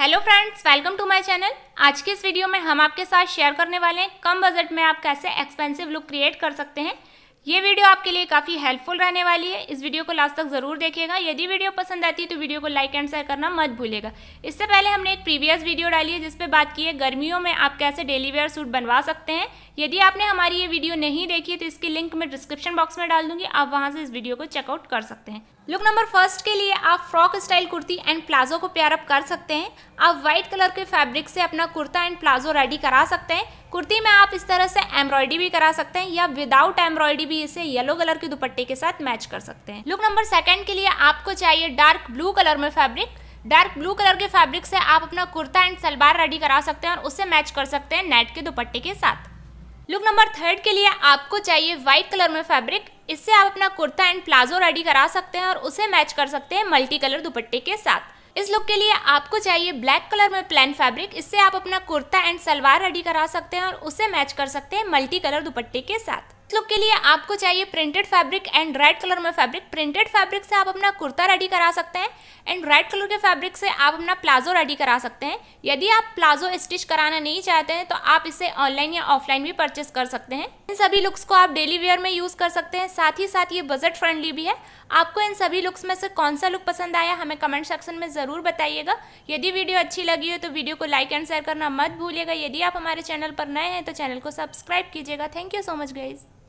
hello friends welcome to my channel आज के इस वीडियो में हम आपके साथ शेयर करने वाले हैं कम बजट में आप कैसे एक्सपेंसिव लुक क्रिएट कर सकते हैं ये वीडियो आपके लिए काफ़ी हेल्पफुल रहने वाली है इस वीडियो को लास्ट तक ज़रूर देखिएगा यदि वीडियो पसंद आती है तो वीडियो को लाइक एंड शेयर करना मत भूलेगा इससे पहले हमने एक प्रीवियस वीडियो डाली है जिसपे बात की है गर्मियों में आप कैसे डेली वेयर सूट बनवा सकते हैं यदि आपने हमारी ये वीडियो नहीं देखी है तो इसकी लिंक मैं डिस्क्रिप्शन बॉक्स में डाल दूंगी आप वहाँ से इस वीडियो को चेकआउट कर सकते हैं लुक नंबर फर्स्ट के लिए आप frock style kurti and palazzo को प्यार अप कर सकते हैं आप व्हाइट कलर के फैब्रिक से अपना कुर्ता एंड प्लाजो रेडी करा सकते हैं कुर्ती में आप इस तरह से एम्ब्रॉयडरी भी करा सकते हैं या विदाउट एम्ब्रॉयडरी भी इसे येलो कलर के दुपट्टे के साथ मैच कर सकते हैं लुक नंबर सेकंड के लिए आपको चाहिए डार्क ब्लू कलर में फैब्रिक डार्क ब्लू कलर के फैब्रिक से आप अपना कुर्ता एंड सलवार रेडी करा सकते हैं और उसे मैच कर सकते हैं नेट के दुपट्टे के साथ लुक नंबर थर्ड के लिए आपको चाहिए व्हाइट कलर में फैब्रिक इससे आप अपना कुर्ता एंड प्लाजो रेडी करा सकते हैं और उसे मैच कर सकते हैं मल्टी कलर दुपट्टे के साथ इस लुक के लिए आपको चाहिए ब्लैक कलर में प्लेन फैब्रिक इससे आप अपना कुर्ता एंड सलवार रेडी करा सकते हैं और उसे मैच कर सकते हैं मल्टी कलर दुपट्टे के साथ लुक के लिए आपको चाहिए printed fabric and red colour में फैब्रिक प्रिंटेड फैब्रिक से आप अपना कुर्ता रेडी करा सकते हैं एंड रेड कलर के फैब्रिक से आप अपना प्लाजो रेडी करा सकते हैं यदि आप प्लाजो स्टिच कराना नहीं चाहते हैं तो आप इसे ऑनलाइन या ऑफलाइन भी परचेस कर सकते हैं इन सभी लुक्स को आप डेली वेयर में यूज़ कर सकते हैं साथ ही साथ ये बजट फ्रेंडली भी है आपको इन सभी लुक्स में से कौन सा लुक पसंद आया हमें कमेंट सेक्शन में ज़रूर बताइएगा यदि वीडियो अच्छी लगी हो तो वीडियो को लाइक एंड शेयर करना मत भूलिएगा यदि आप हमारे चैनल पर नए हैं तो चैनल को सब्सक्राइब कीजिएगा thank you so much guys